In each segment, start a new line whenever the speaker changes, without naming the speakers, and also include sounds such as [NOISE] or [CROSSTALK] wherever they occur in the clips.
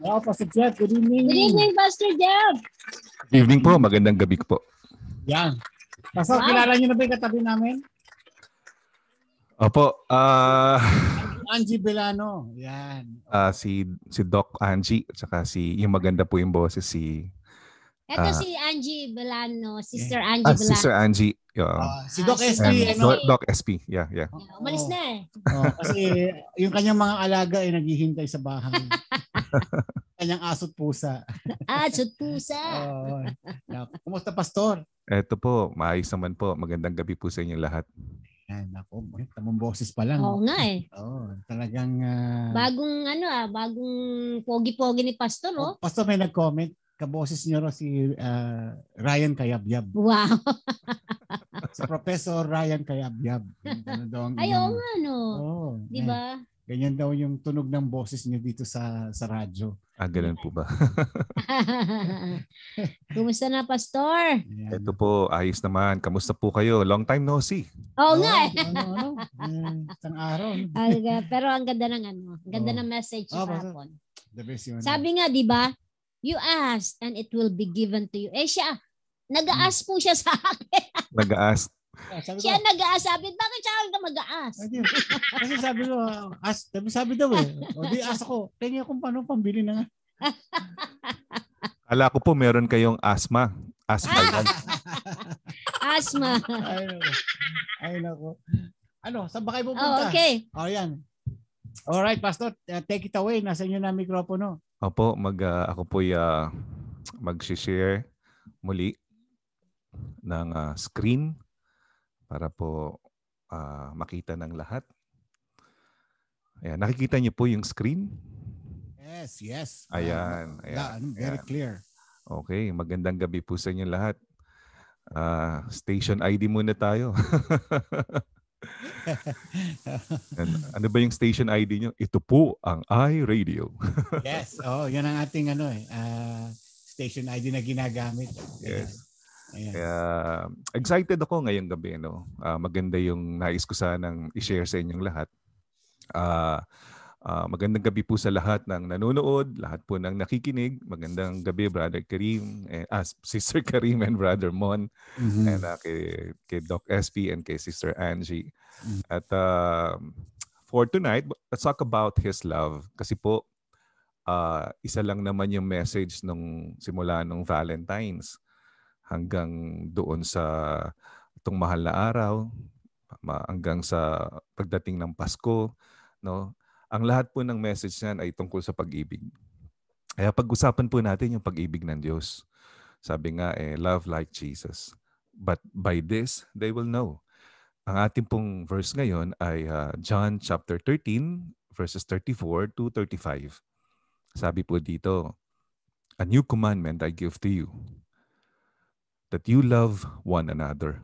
Oh, Pastor Jeff, good evening. Good evening,
Pastor Jeff.
Good evening po. Magandang gabi po.
Yan. Pastor, wow. kilala niyo na ba yung katabi namin?
Opo. Uh,
Angie Belano.
Yan.
Uh, si si Doc Angie at saka si yung maganda po yung boses si Ito uh, ah, si
Angie Belano, Sister Angie Belano. Belano. Sister Angie.
Yeah. Uh, si Doc uh, si SP. ano? Doc, Doc SP. Yeah, yeah. yeah umalis oh. na eh. Oh, kasi
yung kanyang mga alaga ay eh, naghihintay sa bahay. [LAUGHS] [LAUGHS] Kanyang asot pusa. asot pusa. Oh, [LAUGHS] Oh, Kumusta, Pastor?
Eto po, maayos naman po. Magandang gabi po sa inyo lahat.
Yan, ako, tamang boses pa lang. Oo nga eh. Oo, talagang... Uh...
Bagong ano ah, bagong pogi-pogi ni Pastor, oh. oh
Pastor, may nag-comment. Kaboses niyo ro si uh, Ryan Kayabyab. Wow. si [LAUGHS] Professor Ryan Kayabyab. Ano daw ang Ay, oo
nga, no. Oh, Di eh. ba?
Ganyan daw yung tunog ng boses niyo dito sa sa radyo.
Ah, ganun po ba?
[LAUGHS] Kumusta na, Pastor?
Ayan. Ito po, ayos naman. Kamusta po kayo? Long time no see.
Oo oh, oh, nga. [LAUGHS] ano, ano, ano. Isang araw. Aga, pero ang ganda ng ano. Ang ganda oh. ng message oh, hapon. The best yun. Ano. Sabi nga, di ba? You ask and it will be given to you. Eh siya, nag-aas po siya sa akin. nag ask Ah, sabi siya nag-aas. Sabi, bakit siya ang mag-aas? kasi sabi ko,
as, sabi, sabi daw eh.
O di as ako. Tingin kung paano pambili na nga.
Ala ko po meron kayong asthma. Asthma ah. yan. [LAUGHS]
Asma. Ay, nako. Ano, sa ba kayo oh, pupunta? Oh, okay. O, yan. Alright, Pastor. Uh, take it away. Nasa inyo na ang mikropono.
Opo, mag, ah, ako po uh, mag-share muli ng ah, screen para po uh, makita ng lahat. Ayan, nakikita niyo po yung screen?
Yes, yes. Ayan. Um, ayan, very ayan. clear.
Okay, magandang gabi po sa inyo lahat. Uh, station ID muna tayo. [LAUGHS] And, ano ba yung station ID nyo? Ito po ang iRadio.
yes, oh, yun ang ating ano eh, uh, station ID na ginagamit.
Yes. Ayan. Kaya excited ako ngayong gabi. No? Uh, maganda yung nais ko sanang i-share sa inyong lahat. Uh, uh, magandang gabi po sa lahat ng nanonood, lahat po ng nakikinig. Magandang gabi, Brother Karim, eh, ah, Sister Karim and Brother Mon, mm-hmm. and uh, kay, kay Doc SP and kay Sister Angie. Mm-hmm. At uh, for tonight, let's talk about His love. Kasi po, uh, isa lang naman yung message nung simula nung Valentine's hanggang doon sa itong mahal na araw, hanggang sa pagdating ng Pasko, no? Ang lahat po ng message niyan ay tungkol sa pag-ibig. Kaya pag-usapan po natin yung pag-ibig ng Diyos. Sabi nga eh, love like Jesus. But by this, they will know. Ang ating pong verse ngayon ay uh, John chapter 13 verses 34 to 35. Sabi po dito, A new commandment I give to you, that you love one another,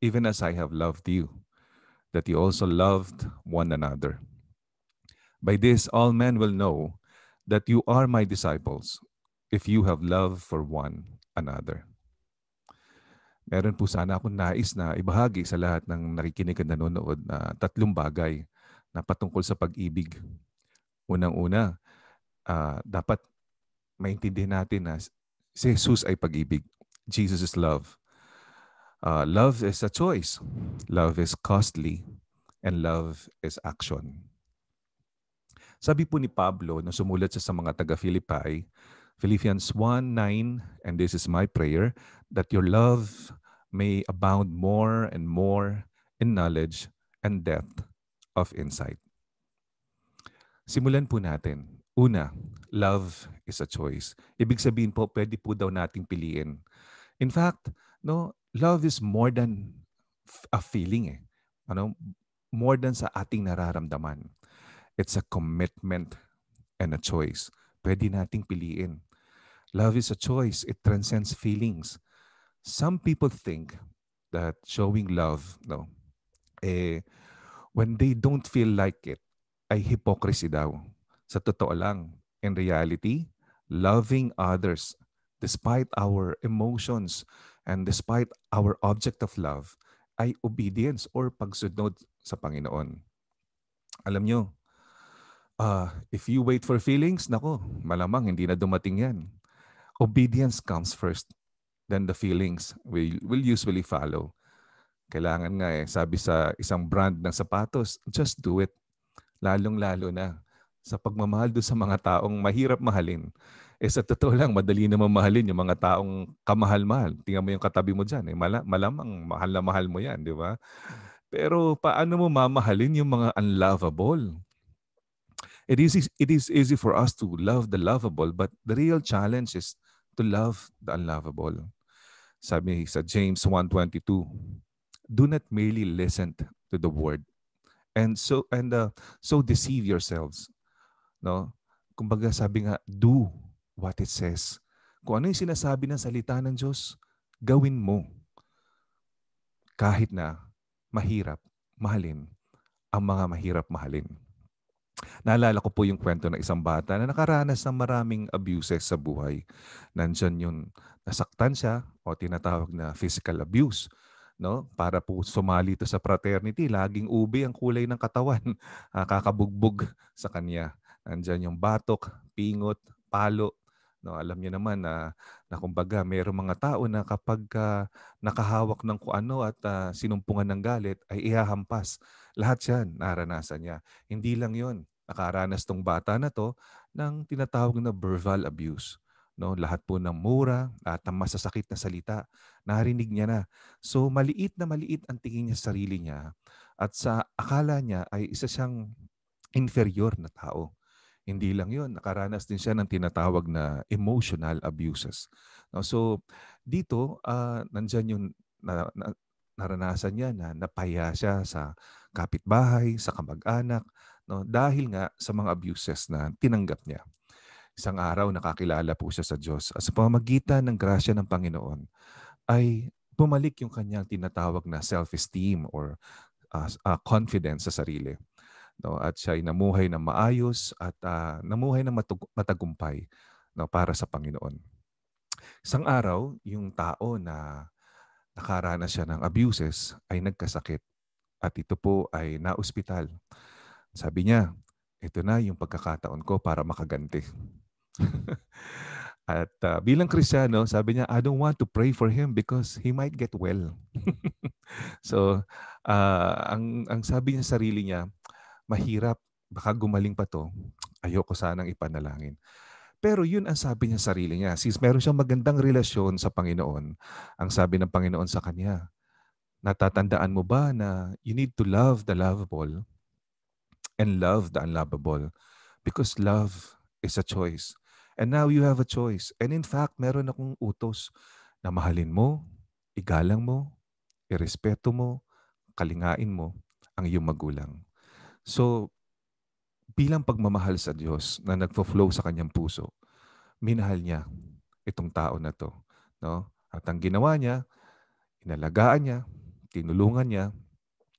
even as I have loved you, that you also loved one another. By this, all men will know that you are my disciples, if you have love for one another. Meron po sana akong nais na ibahagi sa lahat ng nakikinig at nanonood na tatlong bagay na patungkol sa pag-ibig. Unang-una, uh, dapat maintindihan natin na si Jesus ay pag-ibig. Jesus is love. Uh, love is a choice. Love is costly. And love is action. Sabi po ni Pablo na sumulat siya sa mga taga-Philippi, Philippians 1:9 and this is my prayer that your love may abound more and more in knowledge and depth of insight. Simulan po natin. Una, love is a choice. Ibig sabihin po, pwede po daw nating piliin In fact, no, love is more than a feeling eh. Ano, more than sa ating nararamdaman. It's a commitment and a choice. Pwede nating piliin. Love is a choice. It transcends feelings. Some people think that showing love, no, eh, when they don't feel like it, ay hypocrisy daw. Sa totoo lang, in reality, loving others despite our emotions and despite our object of love, ay obedience or pagsunod sa Panginoon. Alam nyo, uh, if you wait for feelings, nako, malamang hindi na dumating yan. Obedience comes first, then the feelings will, will usually follow. Kailangan nga eh, sabi sa isang brand ng sapatos, just do it. Lalong-lalo na sa pagmamahal do sa mga taong mahirap mahalin eh sa totoo lang, madali naman mahalin yung mga taong kamahal-mahal. Tingnan mo yung katabi mo dyan. Eh. Mala- malamang mahal na mahal mo yan, di ba? Pero paano mo mamahalin yung mga unlovable? It is, it is easy for us to love the lovable, but the real challenge is to love the unlovable. Sabi sa James 1.22, Do not merely listen to the word and so and uh, so deceive yourselves no kumbaga sabi nga do what it says. Kung ano yung sinasabi ng salita ng Diyos, gawin mo. Kahit na mahirap mahalin ang mga mahirap mahalin. Naalala ko po yung kwento ng isang bata na nakaranas ng maraming abuses sa buhay. Nandiyan yung nasaktan siya o tinatawag na physical abuse. No? Para po sumali ito sa fraternity, laging ube ang kulay ng katawan, [LAUGHS] ah, kakabugbog sa kanya. Nandiyan yung batok, pingot, palo, No, alam niyo naman na, na kumbaga mayroong mga tao na kapag uh, nakahawak ng kung ano at uh, sinumpungan ng galit ay ihahampas. Lahat 'yan naranasan niya. Hindi lang 'yon. Nakaranas tong bata na to ng tinatawag na verbal abuse. No, lahat po ng mura at ang masasakit na salita, narinig niya na. So maliit na maliit ang tingin niya sa sarili niya at sa akala niya ay isa siyang inferior na tao. Hindi lang yun, nakaranas din siya ng tinatawag na emotional abuses. No, so dito, uh, nandyan yung na, na, naranasan niya na napaya siya sa kapitbahay, sa kamag-anak, no, dahil nga sa mga abuses na tinanggap niya. Isang araw nakakilala po siya sa Diyos at sa pamagitan ng grasya ng Panginoon ay bumalik yung kanyang tinatawag na self-esteem or uh, uh, confidence sa sarili no at siya ay namuhay ng maayos at uh, namuhay ng matug- matagumpay no para sa Panginoon. Isang araw, yung tao na nakaranas siya ng abuses ay nagkasakit at ito po ay naospital. Sabi niya, ito na yung pagkakataon ko para makaganti. [LAUGHS] At uh, bilang Kristiyano, sabi niya, I don't want to pray for him because he might get well. [LAUGHS] so, uh, ang, ang sabi niya sa sarili niya, mahirap, baka gumaling pa to, ayoko sanang ipanalangin. Pero yun ang sabi niya sa sarili niya. Since meron siyang magandang relasyon sa Panginoon, ang sabi ng Panginoon sa kanya, natatandaan mo ba na you need to love the lovable and love the unlovable because love is a choice. And now you have a choice. And in fact, meron akong utos na mahalin mo, igalang mo, irespeto mo, kalingain mo ang iyong magulang. So, bilang pagmamahal sa Diyos na nagfo-flow sa kanyang puso, minahal niya itong tao na to. No? At ang ginawa niya, inalagaan niya, tinulungan niya,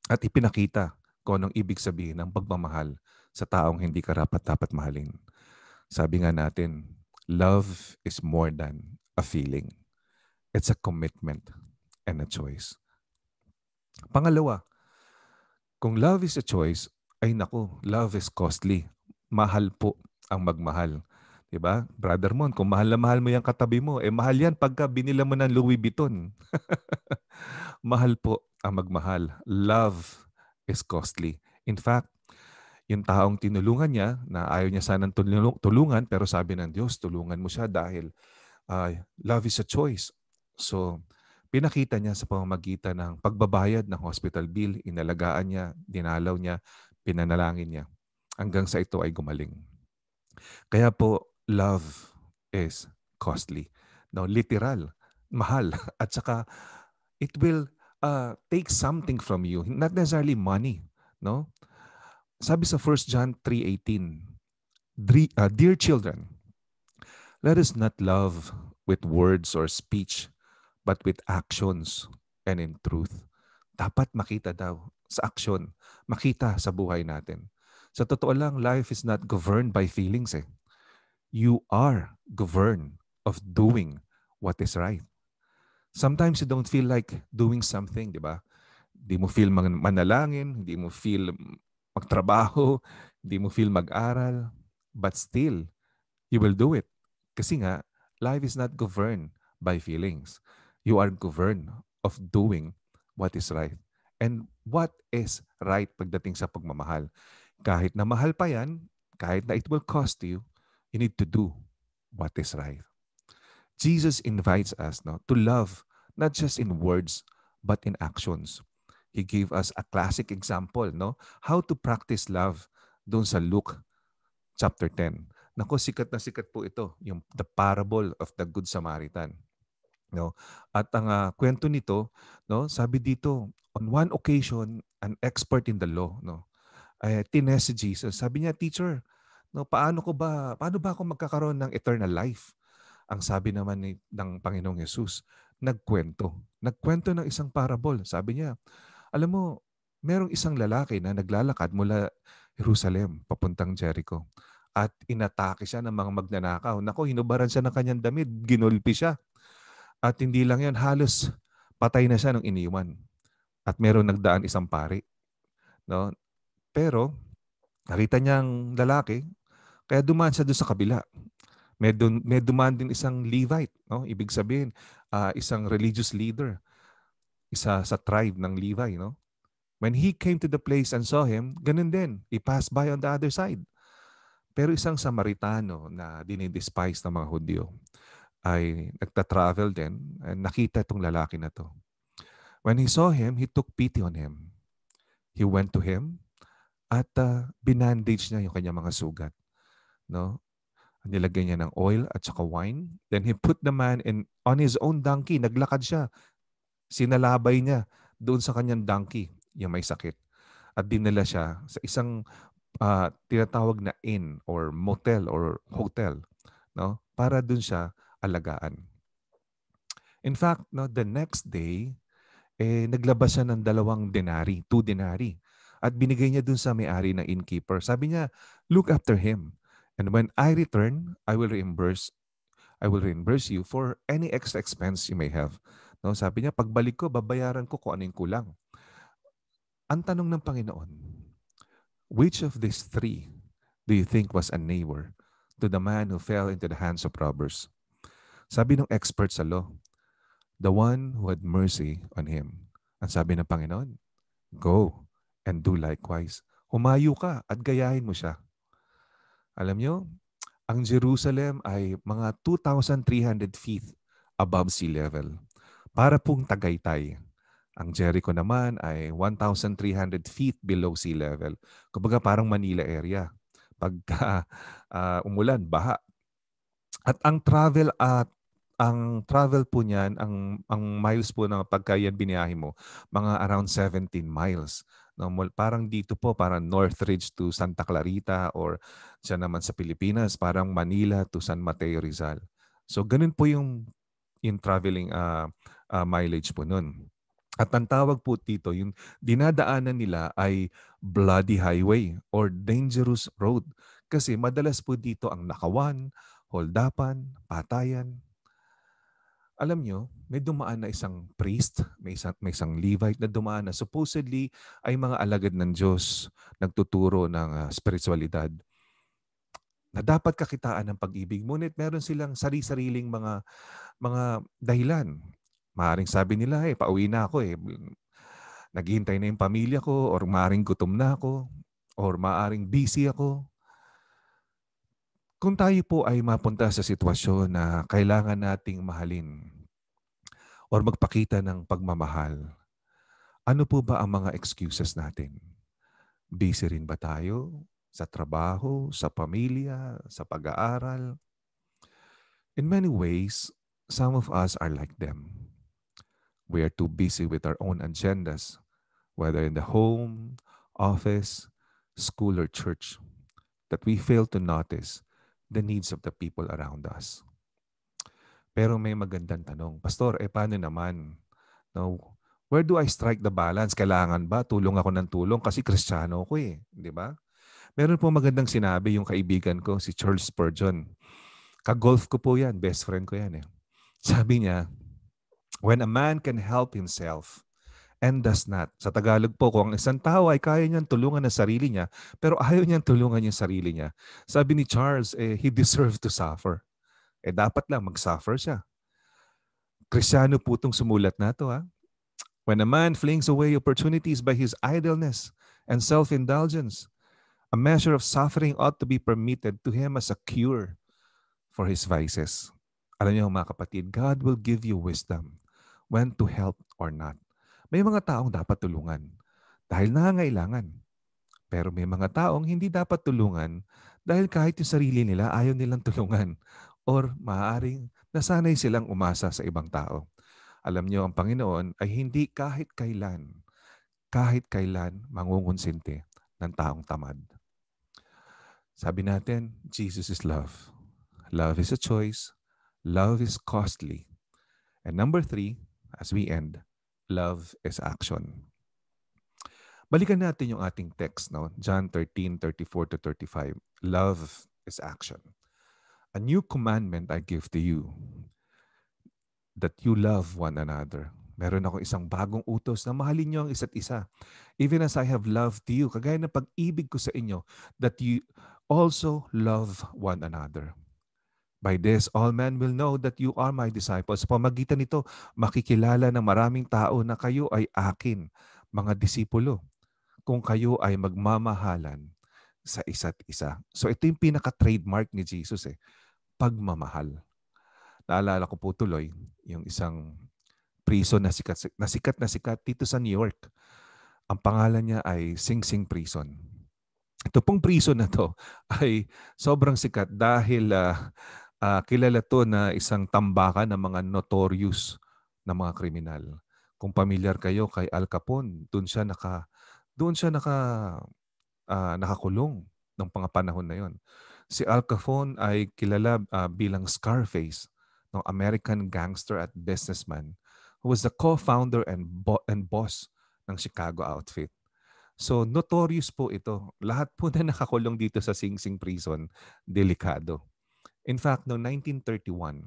at ipinakita kung anong ibig sabihin ng pagmamahal sa taong hindi karapat-dapat mahalin. Sabi nga natin, love is more than a feeling. It's a commitment and a choice. Pangalawa, kung love is a choice, ay nako, love is costly. Mahal po ang magmahal. 'Di ba? Brother Mon, kung mahal na mahal mo yung katabi mo, eh mahal yan pagka binila mo ng Louis Vuitton. [LAUGHS] mahal po ang magmahal. Love is costly. In fact, yung taong tinulungan niya, na ayaw niya sanang tulungan, pero sabi ng Diyos, tulungan mo siya dahil uh, love is a choice. So, pinakita niya sa pamamagitan ng pagbabayad ng hospital bill, inalagaan niya, dinalaw niya, Pinanalangin niya hanggang sa ito ay gumaling. Kaya po, love is costly. No, literal, mahal. [LAUGHS] At saka, it will uh, take something from you. Not necessarily money. No? Sabi sa 1 John 3.18, uh, Dear children, let us not love with words or speech, but with actions and in truth. Dapat makita daw sa aksyon, makita sa buhay natin. Sa totoo lang, life is not governed by feelings eh. You are governed of doing what is right. Sometimes you don't feel like doing something, di ba? Hindi mo feel manalangin, hindi mo feel magtrabaho, hindi mo feel mag-aral, but still, you will do it. Kasi nga, life is not governed by feelings. You are governed of doing what is right. And what is right pagdating sa pagmamahal. Kahit na mahal pa yan, kahit na it will cost you, you need to do what is right. Jesus invites us no, to love not just in words but in actions. He gave us a classic example, no? How to practice love doon sa Luke chapter 10. Nako, sikat na sikat po ito, yung the parable of the good Samaritan. No? At ang uh, kwento nito, no, sabi dito, on one occasion, an expert in the law, no, uh, eh, tinest Jesus. Sabi niya, teacher, no, paano ko ba, paano ba ako magkakaroon ng eternal life? Ang sabi naman ni, ng Panginoong Yesus, nagkwento. Nagkwento ng isang parable. Sabi niya, alam mo, merong isang lalaki na naglalakad mula Jerusalem papuntang Jericho at inatake siya ng mga magnanakaw. Nako, hinubaran siya ng kanyang damit, ginulpi siya. At hindi lang yan, halos patay na siya nung iniwan at meron nagdaan isang pari. No? Pero nakita niyang lalaki kaya dumaan siya doon sa kabila. May, dun, may dumaan din isang Levite, no? Ibig sabihin, uh, isang religious leader, isa sa tribe ng Levi, no? When he came to the place and saw him, ganun din, he passed by on the other side. Pero isang Samaritano na dinidespise ng mga Hudyo ay nagta-travel din, nakita itong lalaki na to. When he saw him, he took pity on him. He went to him at uh, binandage niya yung kanyang mga sugat. No? Nilagay niya ng oil at saka wine. Then he put the man in, on his own donkey. Naglakad siya. Sinalabay niya doon sa kanyang donkey, yung may sakit. At dinala siya sa isang uh, tinatawag na inn or motel or hotel. No? Para doon siya alagaan. In fact, no, the next day, eh, naglabas siya ng dalawang denari, two denari. At binigay niya dun sa may-ari ng innkeeper. Sabi niya, look after him. And when I return, I will reimburse I will reimburse you for any extra expense you may have. No, sabi niya, pagbalik ko, babayaran ko kung ano yung kulang. Ang tanong ng Panginoon, which of these three do you think was a neighbor to the man who fell into the hands of robbers? Sabi ng expert sa law, the one who had mercy on him. Ang sabi ng Panginoon, Go and do likewise. Humayo ka at gayahin mo siya. Alam nyo, ang Jerusalem ay mga 2,300 feet above sea level. Para pong Tagaytay. Ang Jericho naman ay 1,300 feet below sea level. Kumbaga parang Manila area. Pagka uh, [LAUGHS] umulan, baha. At ang travel at ang travel po niyan, ang, ang miles po ng pagka yan biniyahe mo, mga around 17 miles. No, parang dito po, parang Northridge to Santa Clarita or siya naman sa Pilipinas, parang Manila to San Mateo Rizal. So ganun po yung, in traveling uh, uh, mileage po nun. At ang tawag po dito, yung dinadaanan nila ay bloody highway or dangerous road. Kasi madalas po dito ang nakawan, holdapan, patayan, alam nyo, may dumaan na isang priest, may isang, may isang Levite na dumaan na supposedly ay mga alagad ng Diyos, nagtuturo ng uh, spiritualidad na dapat kakitaan ng pag-ibig. Ngunit meron silang sari-sariling mga, mga dahilan. Maaring sabi nila, eh, pauwi na ako eh. Naghihintay na yung pamilya ko or maaring gutom na ako or maaring busy ako kung tayo po ay mapunta sa sitwasyon na kailangan nating mahalin o magpakita ng pagmamahal, ano po ba ang mga excuses natin? Busy rin ba tayo sa trabaho, sa pamilya, sa pag-aaral? In many ways, some of us are like them. We are too busy with our own agendas, whether in the home, office, school, or church, that we fail to notice the needs of the people around us. Pero may magandang tanong, Pastor, eh paano naman? No, where do I strike the balance? Kailangan ba tulong ako ng tulong kasi Kristiyano ako eh, 'di ba? Meron po magandang sinabi yung kaibigan ko si Charles Spurgeon. Ka-golf ko po 'yan, best friend ko 'yan eh. Sabi niya, when a man can help himself, and does not. Sa Tagalog po, kung ang isang tao ay kaya niyang tulungan ang sarili niya, pero ayaw niyang tulungan yung sarili niya. Sabi ni Charles, eh, he deserved to suffer. Eh dapat lang mag-suffer siya. Krisyano po itong sumulat na ito. Ha? When a man flings away opportunities by his idleness and self-indulgence, a measure of suffering ought to be permitted to him as a cure for his vices. Alam niyo mga kapatid, God will give you wisdom when to help or not. May mga taong dapat tulungan dahil nangangailangan. Pero may mga taong hindi dapat tulungan dahil kahit yung sarili nila ayaw nilang tulungan or maaaring nasanay silang umasa sa ibang tao. Alam niyo, ang Panginoon ay hindi kahit kailan, kahit kailan mangungunsinte ng taong tamad. Sabi natin, Jesus is love. Love is a choice. Love is costly. And number three, as we end, love is action. Balikan natin yung ating text, no? John 13, 34 to 35. Love is action. A new commandment I give to you, that you love one another. Meron ako isang bagong utos na mahalin niyo ang isa't isa. Even as I have loved you, kagaya ng pag-ibig ko sa inyo, that you also love one another. By this, all men will know that you are my disciples. Pamagitan nito, makikilala ng maraming tao na kayo ay akin, mga disipulo, kung kayo ay magmamahalan sa isa't isa. So ito yung pinaka-trademark ni Jesus eh, pagmamahal. Naalala ko po tuloy yung isang prison na sikat, na sikat na sikat dito sa New York. Ang pangalan niya ay Sing Sing Prison. Ito pong prison na to [LAUGHS] ay sobrang sikat dahil uh, uh, kilala to na isang tambakan ng mga notorious na mga kriminal. Kung pamilyar kayo kay Al Capone, doon siya naka doon siya naka uh, nakakulong ng pangapanahon na yon. Si Al Capone ay kilala uh, bilang Scarface, ng no, American gangster at businessman who was the co-founder and bo- and boss ng Chicago outfit. So notorious po ito. Lahat po na nakakulong dito sa Sing Sing Prison, delikado. In fact, noong 1931,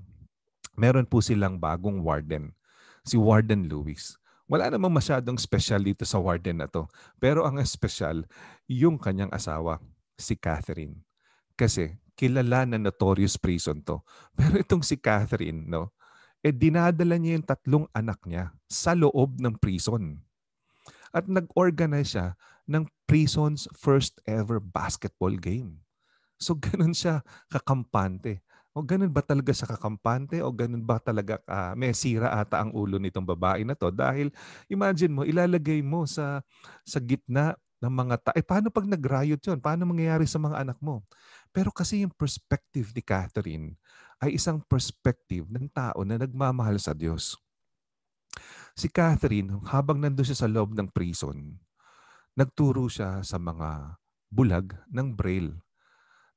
meron po silang bagong warden, si Warden Lewis. Wala namang masyadong special dito sa warden na to. Pero ang special, yung kanyang asawa, si Catherine. Kasi kilala na notorious prison to. [LAUGHS] Pero itong si Catherine, no, eh dinadala niya yung tatlong anak niya sa loob ng prison. At nag-organize siya ng prison's first ever basketball game. So ganun siya kakampante. O ganun ba talaga sa kakampante? O ganun ba talaga uh, may sira ata ang ulo nitong babae na to? Dahil imagine mo, ilalagay mo sa, sa gitna ng mga ta- eh, paano pag nag-riot yun? Paano mangyayari sa mga anak mo? Pero kasi yung perspective ni Catherine ay isang perspective ng tao na nagmamahal sa Diyos. Si Catherine, habang nandoon siya sa loob ng prison, nagturo siya sa mga bulag ng Braille.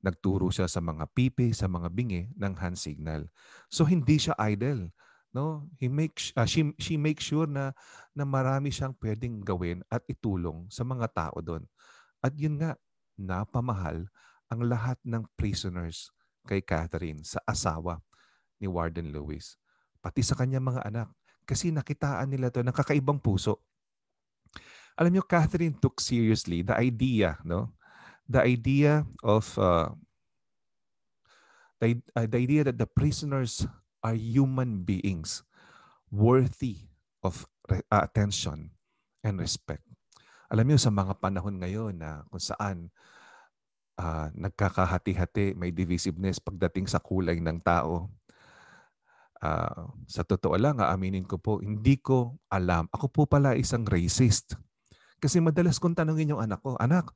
Nagturo siya sa mga pipi, sa mga bingi ng hand signal. So hindi siya idle. No? He makes, uh, she, she makes sure na, na marami siyang pwedeng gawin at itulong sa mga tao doon. At yun nga, napamahal ang lahat ng prisoners kay Catherine sa asawa ni Warden Lewis. Pati sa kanya mga anak. Kasi nakitaan nila to ng kakaibang puso. Alam niyo, Catherine took seriously the idea no, the idea of uh, the, uh, the idea that the prisoners are human beings worthy of re- uh, attention and respect. Alam niyo sa mga panahon ngayon na kung saan uh, nagkakahati-hati, may divisiveness pagdating sa kulay ng tao. Uh, sa totoo lang, aaminin ko po, hindi ko alam. Ako po pala isang racist. Kasi madalas kong tanungin yung anak ko, anak,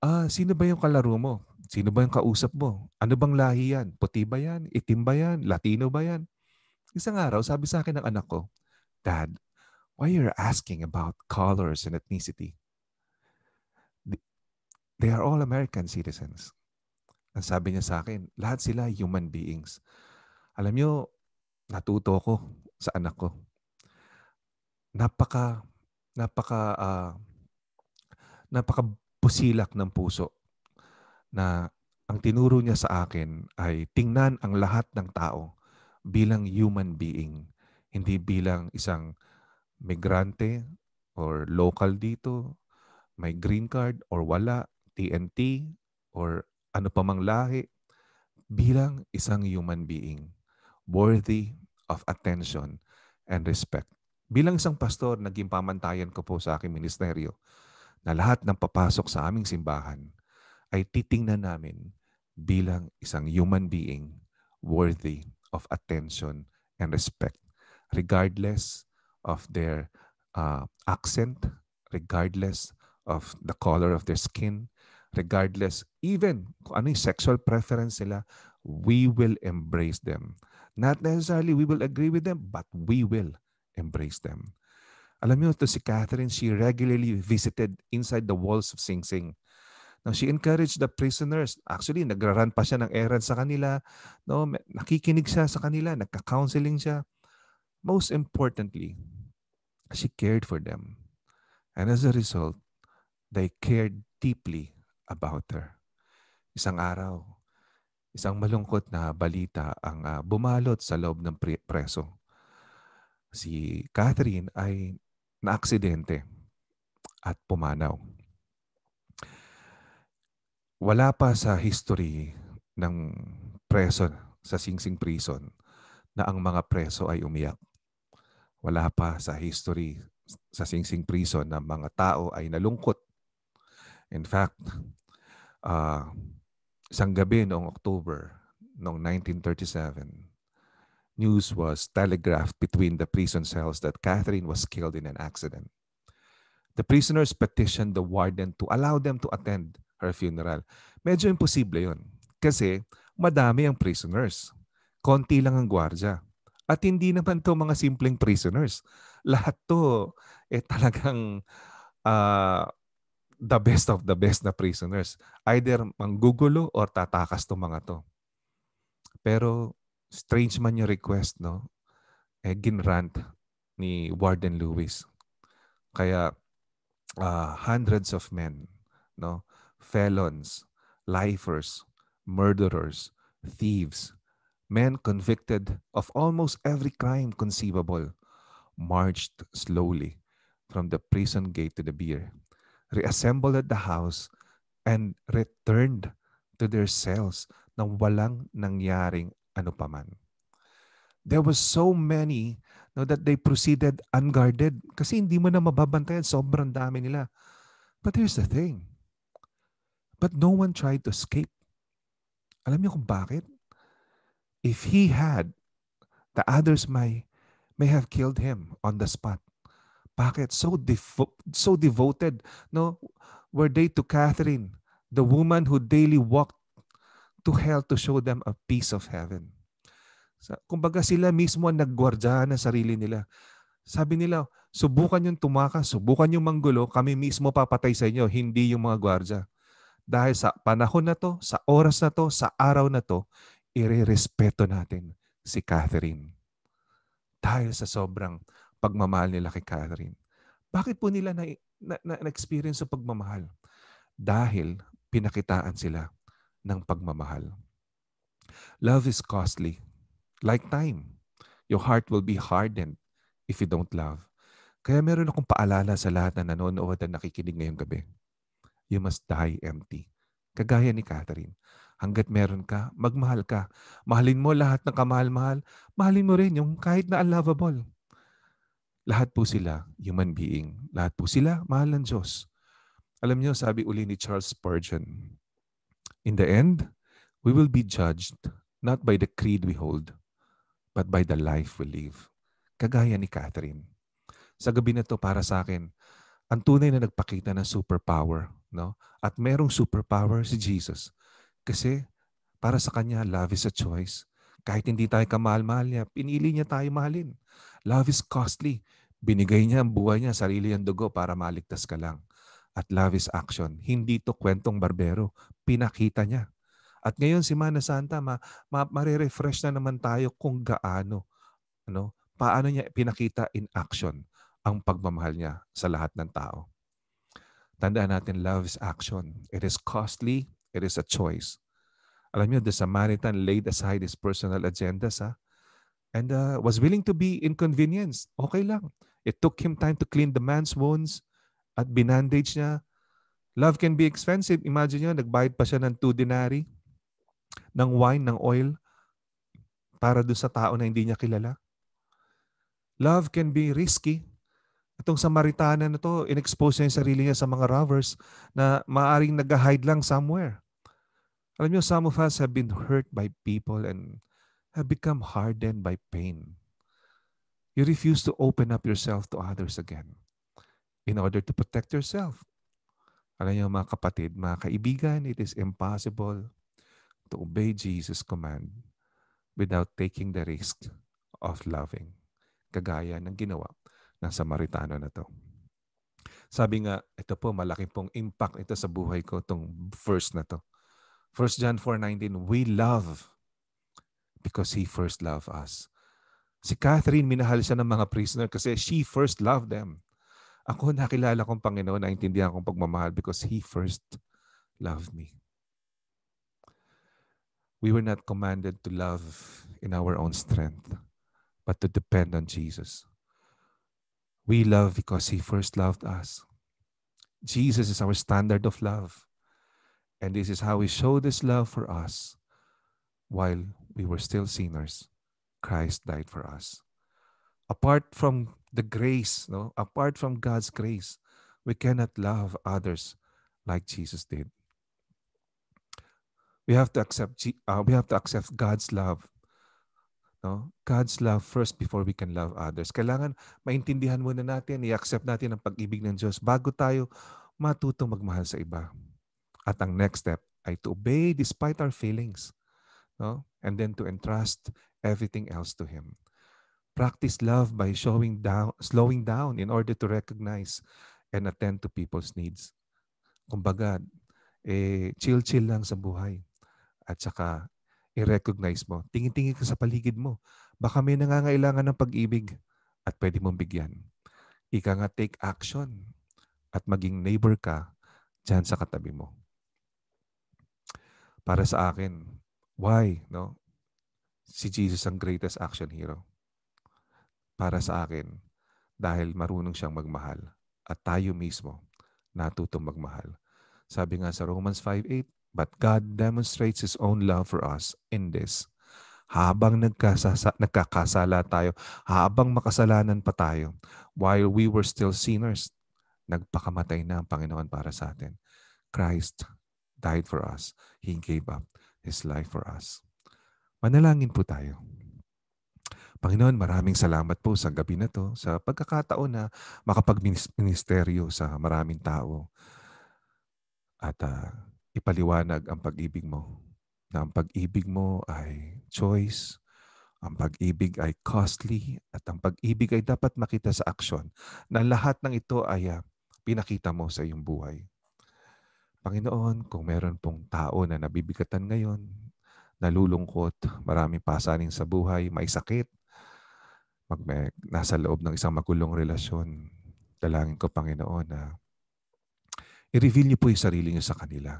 ah, sino ba yung kalaro mo? Sino ba yung kausap mo? Ano bang lahi yan? Puti ba yan? Itim ba yan? Latino ba yan? Isang araw, sabi sa akin ng anak ko, Dad, why you're asking about colors and ethnicity? They are all American citizens. Ang sabi niya sa akin, lahat sila human beings. Alam niyo, natuto ko sa anak ko. Napaka, napaka, uh, napaka pusilak ng puso na ang tinuro niya sa akin ay tingnan ang lahat ng tao bilang human being, hindi bilang isang migrante or local dito, may green card or wala, TNT or ano pa mang lahi, bilang isang human being worthy of attention and respect. Bilang isang pastor, naging pamantayan ko po sa aking ministeryo na lahat ng papasok sa aming simbahan ay titingnan namin bilang isang human being worthy of attention and respect regardless of their uh, accent, regardless of the color of their skin, regardless even kung ano yung sexual preference sila, we will embrace them. Not necessarily we will agree with them, but we will embrace them. Alam niyo to si Catherine, she regularly visited inside the walls of Sing Sing. Now, she encouraged the prisoners. Actually, nagraran pa siya ng errand sa kanila. No, nakikinig siya sa kanila, nagka-counseling siya. Most importantly, she cared for them. And as a result, they cared deeply about her. Isang araw, isang malungkot na balita ang uh, bumalot sa loob ng pre- preso. Si Catherine ay na aksidente at pumanaw. Wala pa sa history ng preso sa Singsing Prison na ang mga preso ay umiyak. Wala pa sa history sa Singsing Prison na mga tao ay nalungkot. In fact, uh, isang gabi noong October noong 1937, news was telegraphed between the prison cells that Catherine was killed in an accident. The prisoners petitioned the warden to allow them to attend her funeral. Medyo imposible yon kasi madami ang prisoners. Konti lang ang gwardya. At hindi naman to mga simpleng prisoners. Lahat to eh talagang uh, the best of the best na prisoners. Either manggugulo or tatakas to mga to. Pero strange man yung request, no? Eh, ginrant ni Warden Lewis. Kaya uh, hundreds of men, no? Felons, lifers, murderers, thieves, men convicted of almost every crime conceivable, marched slowly from the prison gate to the bier, reassembled at the house, and returned to their cells nang walang nangyaring ano paman. There was so many no, that they proceeded unguarded kasi hindi mo na mababantayan. Sobrang dami nila. But here's the thing. But no one tried to escape. Alam niyo kung bakit? If he had, the others may, may have killed him on the spot. Bakit? So, devo- so devoted no, were they to Catherine, the woman who daily walked to hell to show them a piece of heaven. So, kumbaga sila mismo ang naggwardya ng sarili nila. Sabi nila, subukan yung tumakas, subukan yung manggulo, kami mismo papatay sa inyo, hindi yung mga gwardya. Dahil sa panahon na to, sa oras na to, sa araw na to, irerespeto natin si Catherine. Dahil sa sobrang pagmamahal nila kay Catherine. Bakit po nila na, na, na, na-experience sa pagmamahal? Dahil pinakitaan sila ng pagmamahal. Love is costly, like time. Your heart will be hardened if you don't love. Kaya meron akong paalala sa lahat na nanonood at nakikinig ngayong gabi. You must die empty. Kagaya ni Catherine. Hanggat meron ka, magmahal ka. Mahalin mo lahat ng kamahal-mahal. Mahalin mo rin yung kahit na unlovable. Lahat po sila human being. Lahat po sila mahal ng Diyos. Alam niyo, sabi uli ni Charles Spurgeon, In the end, we will be judged not by the creed we hold, but by the life we live. Kagaya ni Catherine. Sa gabi na to para sa akin, ang tunay na nagpakita ng superpower. No? At merong superpower si Jesus. Kasi para sa Kanya, love is a choice. Kahit hindi tayo kamahal-mahal niya, pinili niya tayo mahalin. Love is costly. Binigay niya ang buhay niya, sarili ang dugo para maligtas ka lang at love is action. Hindi to kwentong barbero. Pinakita niya. At ngayon si Mana Santa, ma, ma, marirefresh na naman tayo kung gaano, ano, paano niya pinakita in action ang pagmamahal niya sa lahat ng tao. Tandaan natin, love is action. It is costly. It is a choice. Alam niyo, the Samaritan laid aside his personal agenda sa and uh, was willing to be inconvenienced. Okay lang. It took him time to clean the man's wounds at binandage niya. Love can be expensive. Imagine niyo, nagbayad pa siya ng 2 dinari ng wine, ng oil para do sa tao na hindi niya kilala. Love can be risky. Itong Samaritana na to, inexpose niya yung sarili niya sa mga robbers na maaring nag-hide lang somewhere. Alam niyo, some of us have been hurt by people and have become hardened by pain. You refuse to open up yourself to others again in order to protect yourself. Alam niyo mga kapatid, mga kaibigan, it is impossible to obey Jesus' command without taking the risk of loving. Kagaya ng ginawa ng Samaritano na to. Sabi nga, ito po, malaki pong impact ito sa buhay ko, itong verse na to. 1 John 4.19, We love because He first loved us. Si Catherine, minahal siya ng mga prisoner kasi she first loved them. Ako nakilala kong Panginoon, naintindihan kong pagmamahal because He first loved me. We were not commanded to love in our own strength, but to depend on Jesus. We love because He first loved us. Jesus is our standard of love. And this is how he showed his love for us while we were still sinners. Christ died for us. apart from the grace, no? apart from God's grace, we cannot love others like Jesus did. We have to accept uh, we have to accept God's love. No? God's love first before we can love others. Kailangan maintindihan muna natin, i-accept natin ang pag-ibig ng Diyos bago tayo matutong magmahal sa iba. At ang next step ay to obey despite our feelings. No? And then to entrust everything else to Him. Practice love by showing down, slowing down in order to recognize and attend to people's needs. Kumbaga, eh, chill-chill lang sa buhay. At saka, i-recognize mo. Tingin-tingin ka sa paligid mo. Baka may nangangailangan ng pag-ibig at pwede mong bigyan. Ika nga, take action at maging neighbor ka dyan sa katabi mo. Para sa akin, why? No? Si Jesus ang greatest action hero para sa akin dahil marunong siyang magmahal at tayo mismo natutong magmahal. Sabi nga sa Romans 5.8, But God demonstrates His own love for us in this. Habang nagkasasa, nagkakasala tayo, habang makasalanan pa tayo, while we were still sinners, nagpakamatay na ang Panginoon para sa atin. Christ died for us. He gave up His life for us. Manalangin po tayo. Panginoon, maraming salamat po sa gabi na to, sa pagkakataon na makapagministeryo sa maraming tao at uh, ipaliwanag ang pag-ibig mo. Na ang pag-ibig mo ay choice, ang pag-ibig ay costly, at ang pag-ibig ay dapat makita sa aksyon na lahat ng ito ay uh, pinakita mo sa iyong buhay. Panginoon, kung meron pong tao na nabibigatan ngayon, nalulungkot, marami pasanin sa buhay, may sakit, pag may, nasa loob ng isang magulong relasyon, dalangin ko, Panginoon, na i-reveal niyo po yung sarili niyo sa kanila.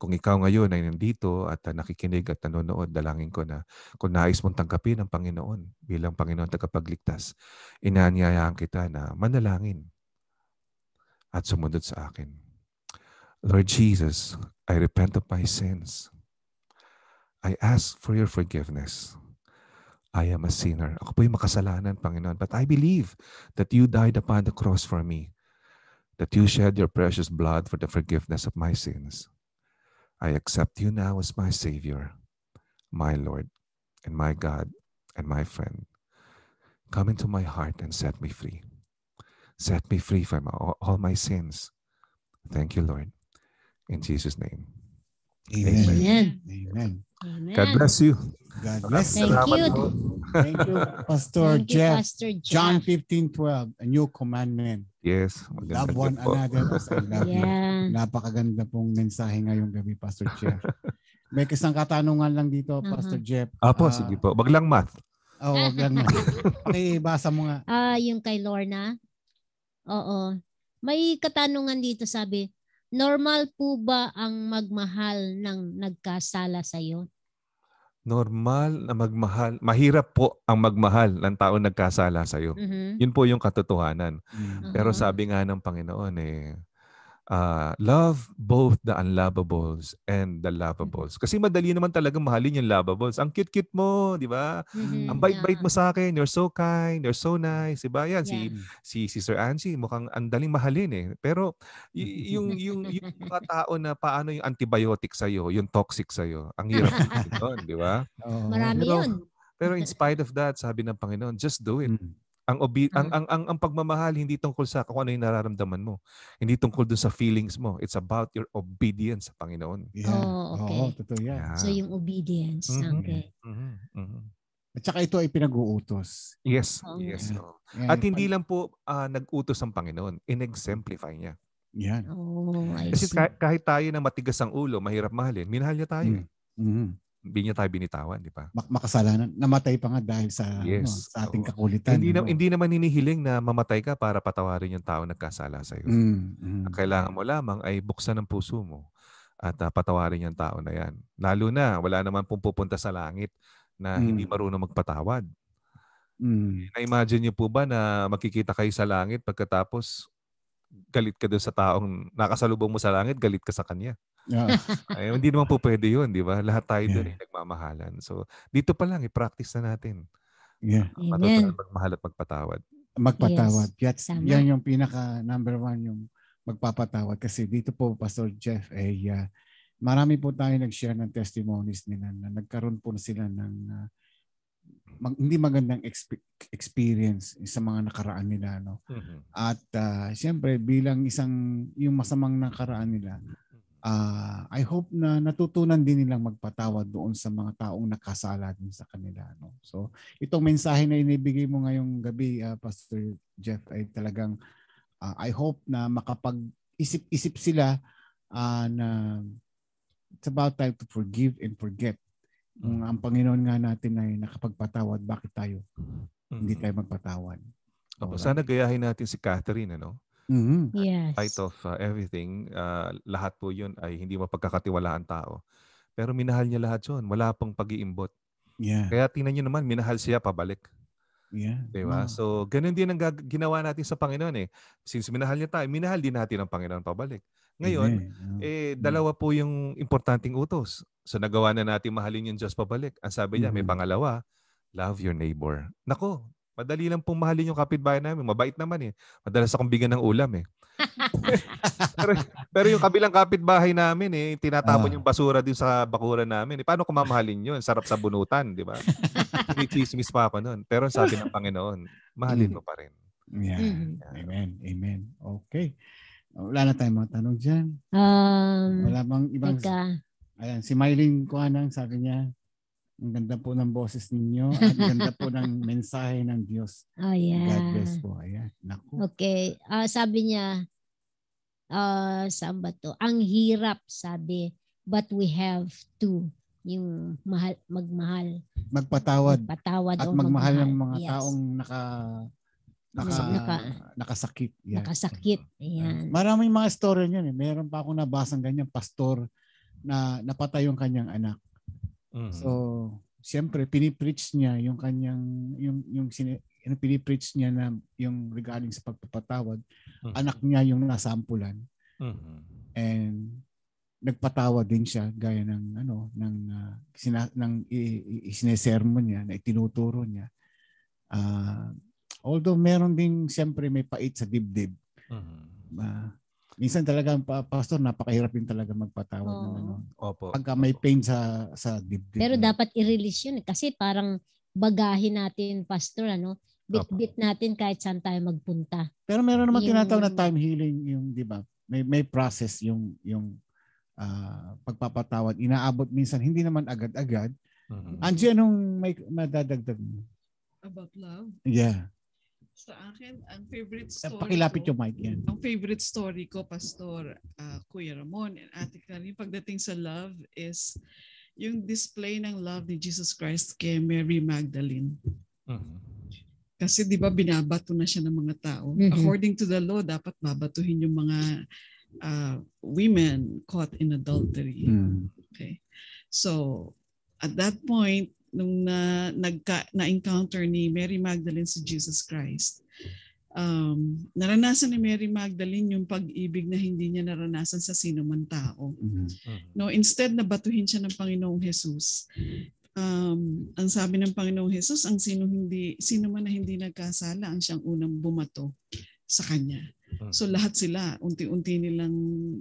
Kung ikaw ngayon ay nandito at ah, nakikinig at nanonood, dalangin ko na kung nais mong tanggapin ang Panginoon bilang Panginoon tagapagligtas, inaanyayahan kita na manalangin at sumunod sa akin. Lord Jesus, I repent of my sins. I ask for your forgiveness. I am a sinner. Ako po'y makasalanan, Panginoon. But I believe that you died upon the cross for me, that you shed your precious blood for the forgiveness of my sins. I accept you now as my Savior, my Lord, and my God, and my friend. Come into my heart and set me free. Set me free from all my sins. Thank you, Lord. In Jesus' name. Amen. Amen. Amen. Amen. God bless you. God bless Thank you. Thank you, Pastor Thank Jeff. Pastor John
15:12, a new commandment.
Yes. Love one po. another love yeah. you.
Napakaganda pong mensahe ngayong gabi, Pastor Jeff. May isang katanungan lang dito, uh-huh. Pastor Jeff. Apo, uh, sige
po. Wag lang math.
Oo, oh, wag lang math. okay, basa
mo nga. Ah, uh, yung kay Lorna. Oo. May katanungan dito, sabi, Normal po ba ang magmahal ng nagkasala sa iyo?
Normal na magmahal. Mahirap po ang magmahal ng tao nagkasala sa iyo. Mm-hmm. Yun po yung katotohanan. Mm-hmm. Pero uh-huh. sabi nga ng Panginoon eh, uh, love both the unlovables and the mm-hmm. lovables. Kasi madali naman talaga mahalin yung lovables. Ang cute-cute mo, di ba? Mm-hmm, ang bait-bait yeah. mo sa akin, you're so kind, you're so nice, di ba? Yan, yeah. si, si Sister Angie, mukhang ang daling mahalin eh. Pero y- yung, [LAUGHS] yung, yung mga tao na paano yung antibiotic sa'yo, yung toxic sa'yo, ang hirap yun, [LAUGHS] di ba? Marami pero, yun. Pero in spite of that, sabi ng Panginoon, just do it. Mm-hmm. Ang, obi- mm-hmm. ang, mm. ang, ang, ang pagmamahal hindi tungkol sa kung ano yung nararamdaman mo. Hindi tungkol dun sa feelings mo. It's about your obedience sa Panginoon. Yeah. Oh, okay. Oo, totoo yan. Yeah. So
yung
obedience. Mm-hmm. Okay. Mm-hmm. Mm-hmm. At saka ito ay pinag-uutos. Yes, oh, yes.
Yeah. Yeah. At hindi lang po uh, nag-utos ang Panginoon, in-exemplify niya. Yan. Yeah.
Oh, Kasi
kahit, tayo na matigas ang ulo, mahirap mahalin, minahal niya tayo. Hmm. Mm-hmm hindi niya tayo binitawan, di ba?
makasalanan. Namatay pa nga dahil sa, ano, yes. ano, sa ating Oo. kakulitan. Hindi, na, no?
hindi naman hinihiling na mamatay ka para patawarin yung tao nagkasala sa iyo. Mm, mm. Ang kailangan mo lamang ay buksan ang puso mo at uh, patawarin yung tao na yan. Lalo na, wala naman pong pupunta sa langit na mm. hindi marunong magpatawad. Mm. Eh, na-imagine niyo po ba na makikita kayo sa langit pagkatapos galit ka doon sa taong nakasalubong mo sa langit, galit ka sa kanya.
Yeah. [LAUGHS]
Ay, hindi naman po pwede yun, di ba? Lahat tayo yeah. doon eh, nagmamahalan. So, dito pa lang, i-practice eh, na natin. Yeah. Matutunan magmahal at magpatawad. Magpatawad. Yes. Yan, yan
yung pinaka number one, yung magpapatawad. Kasi dito po, Pastor Jeff, eh, uh, marami po tayo nag-share ng testimonies nila na nagkaroon po sila ng uh, mag, hindi magandang exp- experience sa mga nakaraan nila no. Mm-hmm. At uh, siyempre bilang isang yung masamang nakaraan nila, uh, I hope na natutunan din nilang magpatawad doon sa mga taong nakasala din sa kanila. No? So itong mensahe na inibigay mo ngayong gabi, uh, Pastor Jeff, ay talagang uh, I hope na makapag-isip-isip sila uh, na it's about time to forgive and forget. Mm-hmm. Ang Panginoon nga natin ay nakapagpatawad, bakit tayo mm-hmm. hindi tayo magpatawad?
Opo, sana gayahin natin si Catherine, ano?
Mm-hmm. Yes.
Light of uh, everything, uh, lahat po yun ay hindi mapagkakatiwalaan tao. Pero minahal niya lahat 'yon, Wala pang pag-iimbot. Yeah. Kaya tingnan niyo naman, minahal siya pabalik. Yeah. Diba? Wow. So, ganun din ang gag- ginawa natin sa Panginoon eh. Since minahal niya tayo, minahal din natin ang Panginoon pabalik. Ngayon, yeah. eh, mm. dalawa po yung importanting utos. So, nagawa na natin mahalin yung Diyos pabalik. Ang sabi niya, mm-hmm. may pangalawa, love your neighbor. Nako, Madali lang pong mahalin yung kapitbahay namin. Mabait naman eh. Madalas akong bigyan ng ulam eh. [LAUGHS] pero, pero yung kabilang kapitbahay namin eh, tinatapon uh. Ah. yung basura din sa bakuran namin. Eh, paano ko mamahalin yun? Sarap sa bunutan, di ba? Sinichismis pa ako noon. Pero sabi ng Panginoon, mahalin mo mm. pa rin.
Yeah. Mm-hmm. Amen. Amen. Okay. Wala na tayong mga tanong dyan.
Um, Wala bang ibang...
Ayan, si Mylene Kuanang sabi niya, ang ganda po ng boses ninyo at ganda po ng [LAUGHS] mensahe ng Diyos.
Oh, yeah. God bless po. Ayan. Naku. Okay. Uh, sabi niya, uh, saan ba to? Ang hirap, sabi, but we have to yung mahal, magmahal.
Magpatawad. Magpatawad at magmahal, magmahal ng mga yes. taong naka naka, naka nakasakit.
Yeah. Nakasakit. Ayan. Maraming mga story
niyan eh. Meron pa akong nabasang ganyan pastor na napatay yung kanyang anak.
Mm-hmm.
So,
siyempre pinipreach niya yung kanyang yung yung sine, yung pinipreach niya na yung regarding sa pagpapatawad, mm-hmm. anak niya yung nasampulan. Mm-hmm. And nagpatawad din siya gaya ng ano ng uh, sina, ng isinesermon niya na itinuturo niya. Uh, although meron ding siyempre may pait sa dibdib. Mm-hmm. Uh, Minsan talaga, pastor, napakahirap din talaga magpatawad oh. ng ano. Opo. Pagka may pain sa sa dibdib. Pero
dapat i-release yun eh. kasi parang bagahin natin, pastor, ano, bit-bit natin kahit saan tayo magpunta. Pero meron naman tinatawag na time
healing yung, di ba? May may process yung yung uh, pagpapatawad. Inaabot minsan, hindi naman agad-agad. Uh-huh. anong may madadagdag
About love? Yeah. Sa akin, ang favorite eh, story Pakilapit ko, yung mic yan. Ang favorite story ko, Pastor uh, Kuya Ramon and Ate Karen, pagdating sa love is yung display ng love ni Jesus Christ kay Mary Magdalene. Uh-huh. Kasi di ba binabato na siya ng mga tao. Mm-hmm. According to the law, dapat babatuhin yung mga uh, women caught in adultery. Mm. Okay. So, at that point, nung na, nagka, na-encounter ni Mary Magdalene si Jesus Christ. Um, naranasan ni Mary Magdalene yung pag-ibig na hindi niya naranasan sa sino man tao. Mm-hmm. Mm-hmm. No, instead na batuhin siya ng Panginoong Jesus. Um, ang sabi ng Panginoong Jesus, ang sino hindi sino man na hindi nagkasala ang siyang unang bumato sa kanya. Mm-hmm. So lahat sila unti-unti nilang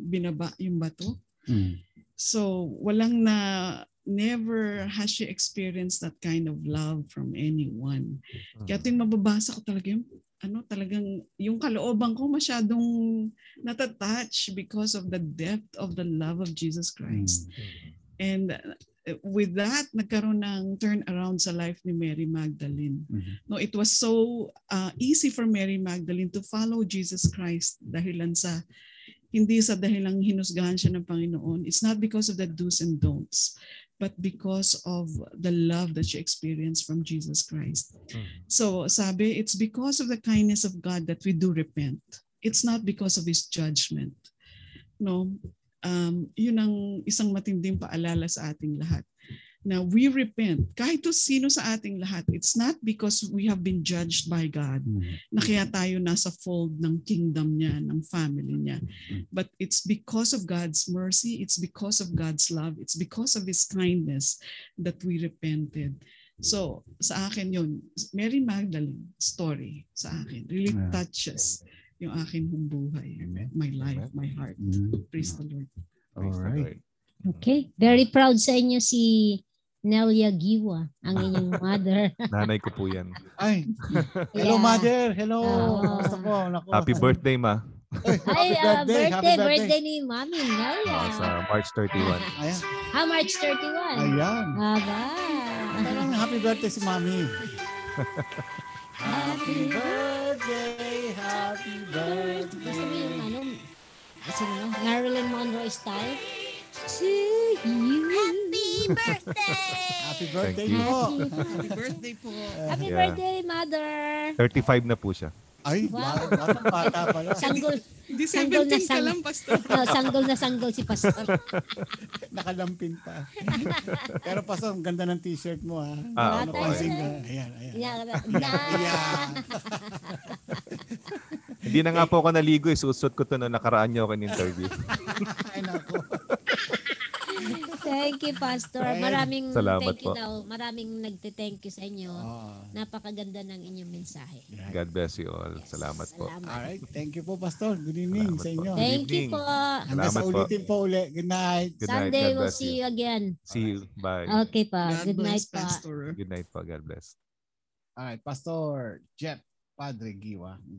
binaba yung bato. Mm. So walang na never has she experienced that kind of love from anyone. Uh-huh. Kaya mababasa ko talaga yung, ano talagang, yung kalooban ko masyadong natatouch because of the depth of the love of Jesus Christ. Uh-huh. And uh, with that, nagkaroon ng turnaround sa life ni Mary Magdalene. Mm-hmm. No, it was so uh, easy for Mary Magdalene to follow Jesus Christ dahilan sa hindi sa dahilang hinusgahan siya ng Panginoon. It's not because of the do's and don'ts but because of the love that you experience from Jesus Christ. Mm. So sabi, it's because of the kindness of God that we do repent. It's not because of His judgment. No, um, yun ang isang matinding paalala sa ating lahat na we repent, kahit sino sa ating lahat, it's not because we have been judged by God mm-hmm. na kaya tayo nasa fold ng kingdom niya, ng family niya. Mm-hmm. But it's because of God's mercy, it's because of God's love, it's because of His kindness that we repented. So, sa akin yun, Mary Magdalene story sa akin really touches yung akin hong buhay, Amen. my life, my heart. Mm-hmm. Praise the Lord. All right.
Okay. Very proud sa inyo si Nelia Giwa, ang inyong [LAUGHS] mother.
Nanay ko po yan.
Ay. Hello, yeah. mother. Hello.
oh.
Happy birthday, ma.
Ay, Ay uh, birthday, birthday, birthday, birthday ni Mami Nelia.
Oh, sa March 31. Ayan.
Ah, March 31. Ayan. Aba. Parang happy birthday si Mami. happy birthday, happy birthday. Gusto mo yung ano? Kasi ano? Marilyn Monroe style? To you. Happy birthday! Happy birthday Thank you. po. Happy birthday po. Happy Yeah. birthday, mother!
35 na po siya.
Ay, Wow. wow. batang bata pala. Sanggol, Hindi Sanggol na 17 ka lang, Pastor. no, [LAUGHS] oh,
sanggol na sanggol si Pastor.
[LAUGHS] Nakalampin pa. Pero Pastor, ang ganda ng t-shirt mo ha. Ah, opo, Napansin eh. ka. Ayan, ayan.
Hindi na nga po ako naligo. Isusot eh. ko to na nakaraan niyo ako in interview. [LAUGHS] Ay, nako.
Thank you, Pastor. Maraming Salamat thank you po. daw. Oh, maraming nagte-thank you sa inyo. Oh. Napakaganda ng inyong mensahe. God
bless you all. Yes. Salamat, Salamat po. All
right. Thank you po, Pastor. Good evening Salamat sa inyo. Thank you po.
Hanggang sa ulitin
po ulit. Good night. Good Sunday, God we'll see you again.
See you. Bye. Okay pa. God Good bless, night po. Pastor. Good night po. God bless.
All right, Pastor Jeff Padre Giwa.